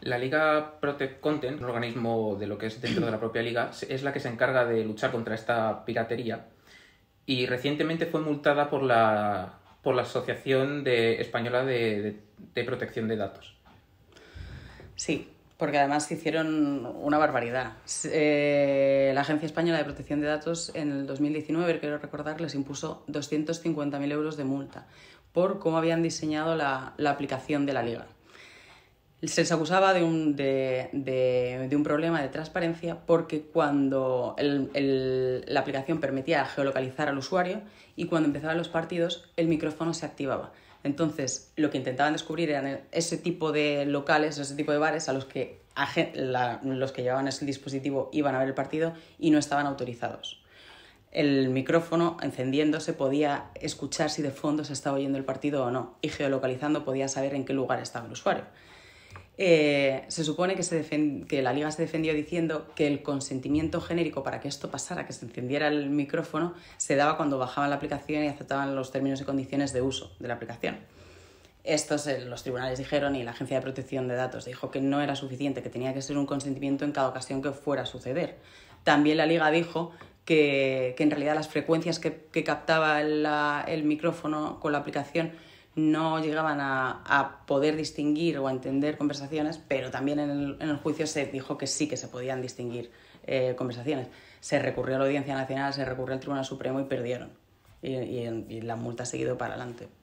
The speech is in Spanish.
La Liga Protect Content, un organismo de lo que es dentro de la propia liga, es la que se encarga de luchar contra esta piratería y recientemente fue multada por la, por la Asociación de, Española de, Protección de Datos. Sí, porque además hicieron una barbaridad. Eh, la Agencia Española de Protección de Datos en el 2019, quiero recordar, les impuso 250.000 euros de multa por cómo habían diseñado la aplicación de la liga se les acusaba de un, de, de, de un problema de transparencia porque cuando el, la aplicación permitía geolocalizar al usuario y cuando empezaban los partidos el micrófono se activaba. Entonces, lo que intentaban descubrir eran ese tipo de locales, ese tipo de bares a los que los que llevaban ese dispositivo iban a ver el partido y no estaban autorizados. El micrófono encendiéndose podía escuchar si de fondo se estaba oyendo el partido o no y geolocalizando podía saber en qué lugar estaba el usuario. Eh, se supone que, la liga se defendió diciendo que el consentimiento genérico para que esto pasara, que se encendiera el micrófono, se daba cuando bajaban la aplicación y aceptaban los términos y condiciones de uso de la aplicación. Estos los tribunales dijeron y la Agencia de Protección de Datos dijo que no era suficiente, que tenía que ser un consentimiento en cada ocasión que fuera a suceder. También la liga dijo que, en realidad las frecuencias que, captaba el micrófono con la aplicación no llegaban a, poder distinguir o entender conversaciones, pero también en el, juicio se dijo que sí que se podían distinguir eh, conversaciones. Se recurrió a la Audiencia Nacional, se recurrió al Tribunal Supremo y perdieron. Y, y la multa ha seguido para adelante.